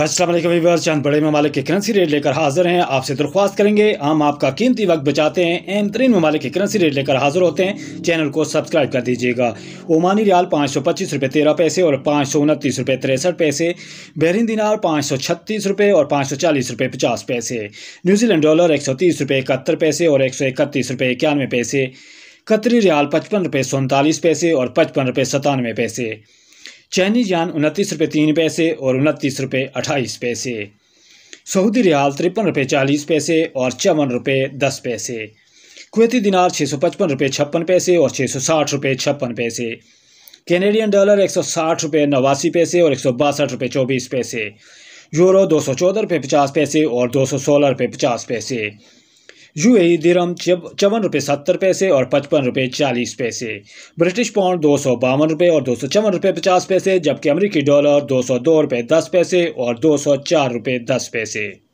असलमस चंद बड़े ममालिक के करेंसी रेट लेकर हाजिर हैं आपसे दरख्वास्त करेंगे हम आपका कीमती वक्त बचाते हैं अहम तरीन ममालिक के करेंसी रेट लेकर हाजिर होते हैं चैनल को सब्सक्राइब कर दीजिएगा ओमानी रियाल पाँच सौ पच्चीस रुपये तेरह पैसे और पाँच सौ उनतीस रुपये तिरसठ पैसे बहरीन दिनार पाँच सौ छत्तीस रुपये और पाँच सौ चालीस रुपये पचास पैसे न्यूजीलैंड डॉलर एक सौ तीस रुपये इकहत्तर पैसे और एक सौ इकतीस रुपये इक्यानवे पैसे कतरी रियाल पचपन रुपये सैंतालीस पैसे और पचपन रुपये सतानवे पैसे चाइनीज यान उनतीस रुपये तीन पैसे और उनतीस रुपये अट्ठाईस पैसे सऊदी रियाल तिरपन रुपये चालीस पैसे और चौवन रुपये दस पैसे कुवैती दिनार छः सौ पचपन रुपये छप्पन पैसे और छः सौ साठ रुपये छप्पन पैसे कैनेडियन डॉलर एक सौ साठ रुपये नवासी पैसे और एक सौ बासठ रुपये चौबीस पैसे यूरो दो सौ चौदह रुपये पचास पैसे और दो सौ सोलह रुपये पचास पैसे यूएई दिरम चौवन रुपये सत्तर पैसे और पचपन रुपये चालीस पैसे ब्रिटिश पाउंड दो सौ बावन रुपये और दो सौ चौवन रुपये पचास पैसे जबकि अमरीकी डॉलर दो सौ दो रुपये दस पैसे और दो सौ चार रुपये दस पैसे